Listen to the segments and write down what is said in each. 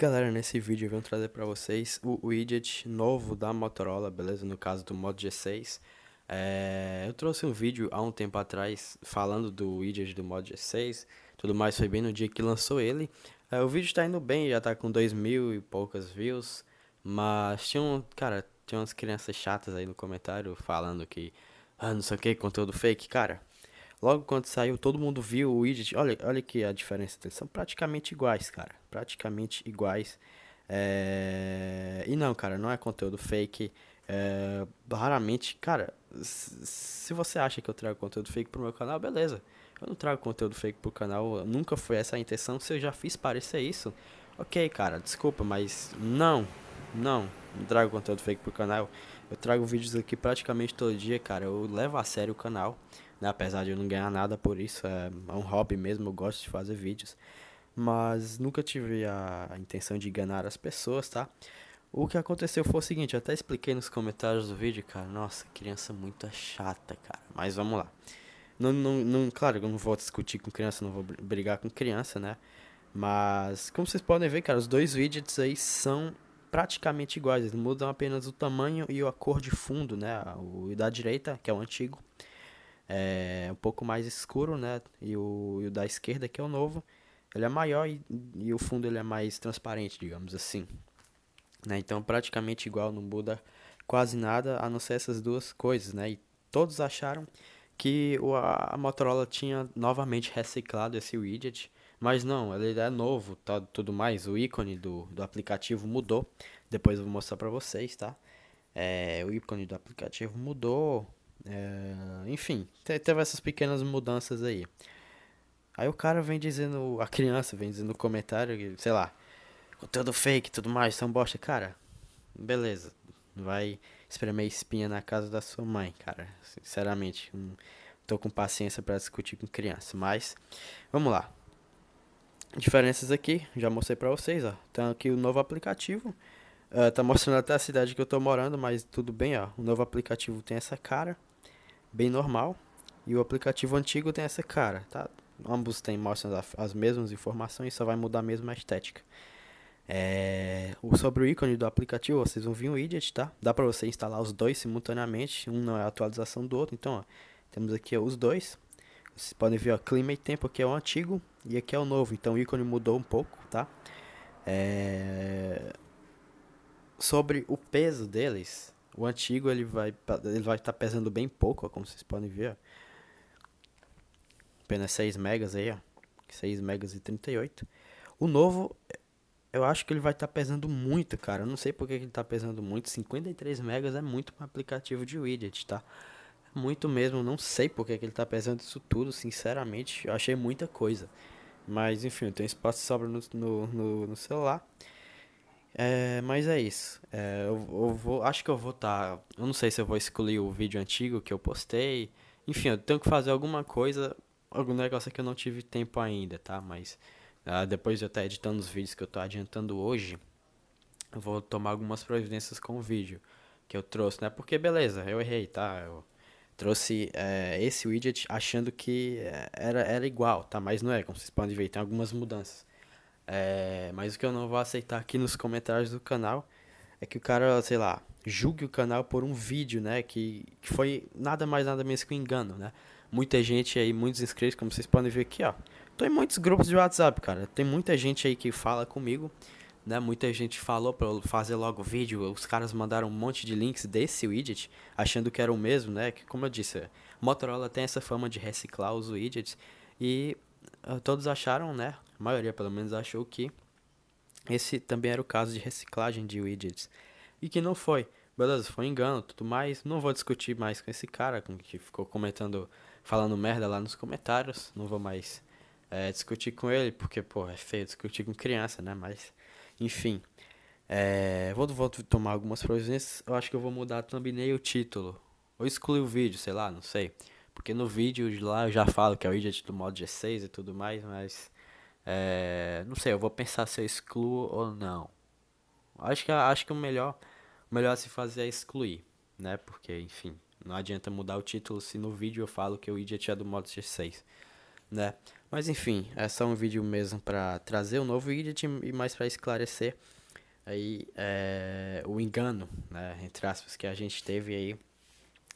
galera, nesse vídeo eu venho trazer para vocês o widget novo da Motorola, beleza? No caso do Moto G6. É... eu trouxe um vídeo há um tempo atrás falando do widget do Moto G6, tudo mais foi bem no dia que lançou ele. É, o vídeo está indo bem, já está com dois mil e poucas views, mas tinha um, cara, tinha umas crianças chatas aí no comentário falando que, ah, não sei o que, conteúdo fake, cara Logo quando saiu, todo mundo viu o widget. Olha, olha aqui a diferença. são praticamente iguais, cara. Praticamente iguais. É... E não, cara, não é conteúdo fake. É... Raramente, cara, se você acha que eu trago conteúdo fake pro meu canal, beleza. Eu não trago conteúdo fake pro canal, nunca foi essa a intenção. Se eu já fiz parecer isso, ok, cara, desculpa, mas não, não, não trago conteúdo fake pro canal. Eu trago vídeos aqui praticamente todo dia, cara. Eu levo a sério o canal né? Apesar de eu não ganhar nada por isso, é, é, um hobby mesmo, eu gosto de fazer vídeos. Mas nunca tive a intenção de enganar as pessoas, tá? O que aconteceu foi o seguinte, eu até expliquei nos comentários do vídeo, cara. Nossa, criança muito chata, cara. Mas vamos lá. Não, não, não, claro, eu não vou discutir com criança, não vou brigar com criança, né? Mas, como vocês podem ver, cara, os dois vídeos aí são praticamente iguais. Eles mudam apenas o tamanho e a cor de fundo, né? O da direita, que é o antigo, é um pouco mais escuro, né? E o, e o da esquerda, que é o novo, ele é maior e, e o fundo ele é mais transparente, digamos assim. Né? Então, praticamente igual, não muda quase nada, a não ser essas duas coisas, né? E todos acharam que o, a Motorola tinha novamente reciclado esse widget, mas não, ele é novo, tá, tudo mais, o ícone do, do aplicativo mudou, depois eu vou mostrar para vocês, tá? É, o ícone do aplicativo mudou, é, enfim, teve essas pequenas mudanças aí. Aí o cara vem dizendo, a criança vem dizendo no comentário, sei lá, conteúdo fake tudo mais, são bosta. Cara, beleza, vai espremer espinha na casa da sua mãe, cara. Sinceramente, não hum, tô com paciência para discutir com criança, mas vamos lá. Diferenças aqui, já mostrei pra vocês, ó. Tá aqui o novo aplicativo. Uh, tá mostrando até a cidade que eu tô morando, mas tudo bem, ó. O novo aplicativo tem essa cara bem normal. E o aplicativo antigo tem essa cara, tá? Ambos têm mostram as, mesmas informações, só vai mudar mesmo a estética. É, sobre o ícone do aplicativo, vocês vão vir o widget, tá? Dá para você instalar os dois simultaneamente, um não é a atualização do outro, então ó, temos aqui os dois. Vocês podem ver, o clima e tempo, aqui é o antigo e aqui é o novo, então o ícone mudou um pouco, tá? É... Sobre o peso deles, o antigo ele vai ele vai estar tá pesando bem pouco, ó, como vocês podem ver. Ó. Apenas 6 megas aí, ó. 6 megas e 38. O novo eu acho que ele vai estar tá pesando muito, cara. Eu não sei porque ele está pesando muito. 53 megas é muito para um aplicativo de widget, tá? É muito mesmo, não sei porque que ele está pesando isso tudo, sinceramente, eu achei muita coisa. Mas enfim, tem espaço sobra no, no, no, no celular. É, mas é isso. É, eu, eu, vou, acho que eu vou estar. Tá, eu não sei se eu vou excluir o vídeo antigo que eu postei. Enfim, eu tenho que fazer alguma coisa, algum negócio que eu não tive tempo ainda, tá? Mas uh, depois de eu estar tá editando os vídeos que eu estou adiantando hoje, eu vou tomar algumas providências com o vídeo que eu trouxe, né? Porque beleza, eu errei, tá? Eu trouxe é, esse widget achando que é, era, era igual, tá? Mas não é, como vocês podem ver, tem algumas mudanças. É, mas o que eu não vou aceitar aqui nos comentários do canal é que o cara, sei lá, julgue o canal por um vídeo, né? Que, que foi nada mais nada menos que um engano, né? Muita gente aí, muitos inscritos, como vocês podem ver aqui, ó. Tô em muitos grupos de WhatsApp, cara. Tem muita gente aí que fala comigo, né? Muita gente falou para eu fazer logo vídeo. Os caras mandaram um monte de links desse widget, achando que era o mesmo, né? Que, como eu disse, Motorola tem essa fama de reciclar os widgets. E ah, todos acharam, né? a maioria pelo menos, achou que esse também era o caso de reciclagem de widgets. E que não foi. Beleza, foi um engano, tudo mais. Não vou discutir mais com esse cara com que ficou comentando, falando merda lá nos comentários. Não vou mais é, discutir com ele, porque, pô, é feio discutir com criança, né? Mas, enfim. É, vou, vou tomar algumas providências. Eu acho que eu vou mudar thumbnail e o título. Ou excluir o vídeo, sei lá, não sei. Porque no vídeo lá eu já falo que é o widget do modo G6 e tudo mais, mas é, não sei, eu vou pensar se eu excluo ou não. Acho que, acho que o melhor, o melhor a se fazer é excluir, né? Porque, enfim, não adianta mudar o título se no vídeo eu falo que o idiot é do modo G6, né? Mas enfim, é só um vídeo mesmo para trazer o um novo idiot e mais para esclarecer aí é, o engano, né? Entre aspas, que a gente teve aí,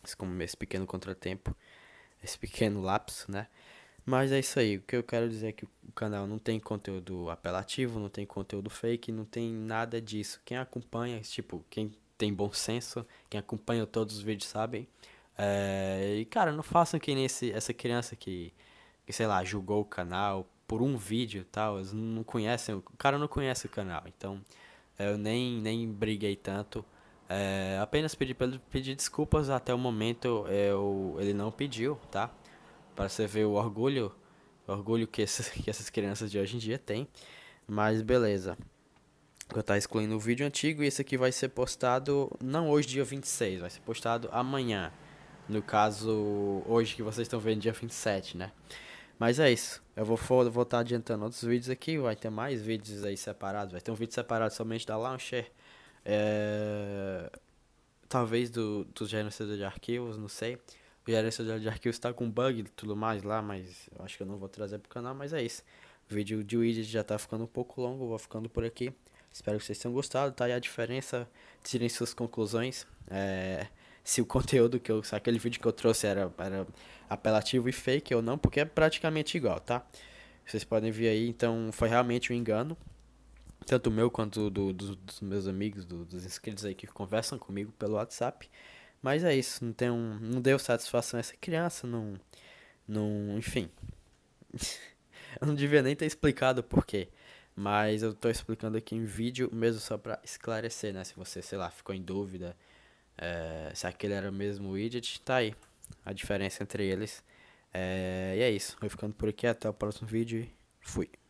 esse, esse pequeno contratempo, esse pequeno lapso, né? Mas é isso aí. O que eu quero dizer é que o canal não tem conteúdo apelativo, não tem conteúdo fake, não tem nada disso. Quem acompanha, tipo, quem tem bom senso, quem acompanha todos os vídeos sabem. É, e cara, não façam que nem esse, essa criança que, que, sei lá, julgou o canal por um vídeo e tal. Eles não conhecem, o cara não conhece o canal. Então é, eu nem, nem briguei tanto. É, apenas pedi pedi desculpas até o momento eu, ele não pediu, tá? para você ver o orgulho, o orgulho que essas, que essas crianças de hoje em dia têm. Mas beleza. Eu tá excluindo o vídeo antigo e esse aqui vai ser postado não hoje dia 26, vai ser postado amanhã. No caso, hoje que vocês estão vendo dia 27, né? Mas é isso. Eu vou, vou estar tá adiantando outros vídeos aqui. Vai ter mais vídeos aí separados. Vai ter um vídeo separado somente da Launcher. É... Talvez do, do gerenciador de arquivos, não sei gerenciador de arquivos está com bug e tudo mais lá, mas acho que eu não vou trazer pro canal, mas é isso. O vídeo de widget já está ficando um pouco longo, vou ficando por aqui. Espero que vocês tenham gostado, tá? a diferença, tirem suas conclusões. É, se o conteúdo que eu. aquele vídeo que eu trouxe era, era apelativo e fake ou não, porque é praticamente igual, tá? Vocês podem ver aí, então foi realmente um engano. Tanto meu quanto do, do dos meus amigos, do, dos inscritos aí que conversam comigo pelo WhatsApp. Mas é isso, não, tem um, não deu satisfação a essa criança, não. não enfim. eu não devia nem ter explicado o porquê. Mas eu tô explicando aqui em vídeo, mesmo só pra esclarecer, né? Se você, sei lá, ficou em dúvida é, se aquele era o mesmo widget, tá aí. A diferença entre eles. É, e é isso. Vou ficando por aqui. Até o próximo vídeo. Fui.